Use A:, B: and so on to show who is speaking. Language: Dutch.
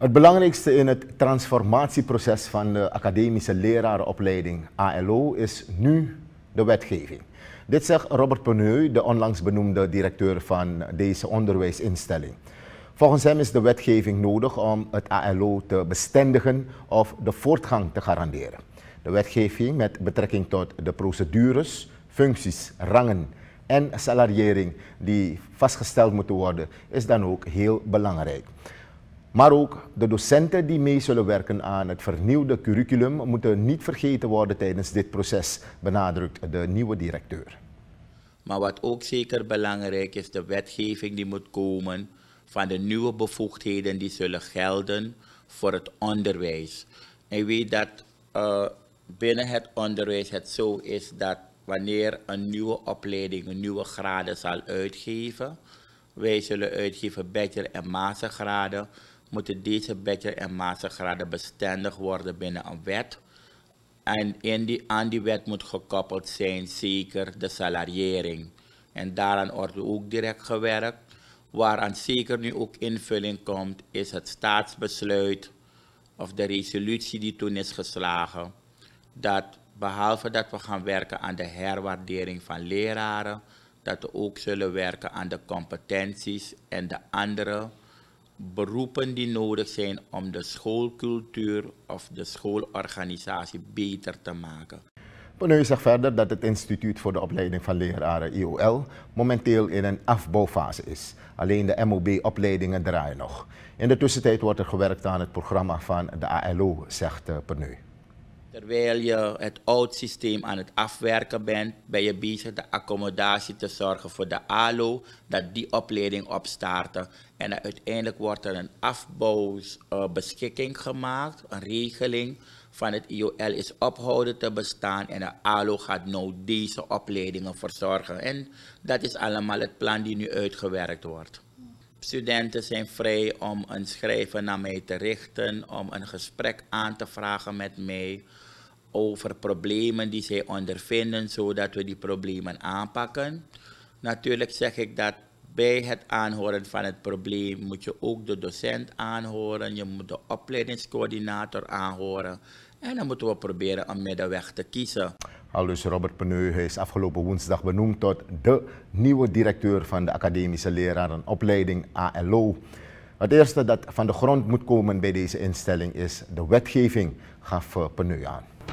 A: Het belangrijkste in het transformatieproces van de academische lerarenopleiding ALO is nu de wetgeving. Dit zegt Robert Peneu, de onlangs benoemde directeur van deze onderwijsinstelling. Volgens hem is de wetgeving nodig om het ALO te bestendigen of de voortgang te garanderen. De wetgeving met betrekking tot de procedures, functies, rangen en salariering die vastgesteld moeten worden, is dan ook heel belangrijk. Maar ook de docenten die mee zullen werken aan het vernieuwde curriculum moeten niet vergeten worden tijdens dit proces, benadrukt de nieuwe directeur.
B: Maar wat ook zeker belangrijk is, de wetgeving die moet komen van de nieuwe bevoegdheden die zullen gelden voor het onderwijs. En weet dat eh, binnen het onderwijs het zo is dat wanneer een nieuwe opleiding een nieuwe graden zal uitgeven, wij zullen uitgeven bachelor- en mastergraden, moeten deze beter en mastergraden bestendig worden binnen een wet. En in die, aan die wet moet gekoppeld zijn zeker de salariering. En daaraan wordt ook direct gewerkt. Waaraan zeker nu ook invulling komt, is het staatsbesluit of de resolutie die toen is geslagen. Dat behalve dat we gaan werken aan de herwaardering van leraren, dat we ook zullen werken aan de competenties en de andere beroepen die nodig zijn om de schoolcultuur of de schoolorganisatie beter te maken.
A: Ponneu zegt verder dat het instituut voor de opleiding van leraren IOL momenteel in een afbouwfase is. Alleen de MOB-opleidingen draaien nog. In de tussentijd wordt er gewerkt aan het programma van de ALO, zegt eh, Perneu.
B: Terwijl je het oud systeem aan het afwerken bent, ben je bezig de accommodatie te zorgen voor de ALO, dat die opleiding opstarten. En uiteindelijk wordt er een afbouwbeschikking gemaakt, een regeling van het IOL is ophouden te bestaan en de ALO gaat nu deze opleidingen verzorgen. En dat is allemaal het plan die nu uitgewerkt wordt. Studenten zijn vrij om een schrijven naar mij te richten, om een gesprek aan te vragen met mij over problemen die zij ondervinden, zodat we die problemen aanpakken. Natuurlijk zeg ik dat bij het aanhoren van het probleem moet je ook de docent aanhoren, je moet de opleidingscoördinator aanhoren. En dan moeten we proberen een middenweg te kiezen.
A: Alus Robert Peneu, is afgelopen woensdag benoemd tot de nieuwe directeur van de Academische Lerarenopleiding ALO. Het eerste dat van de grond moet komen bij deze instelling is de wetgeving, gaf eh, Peneu aan.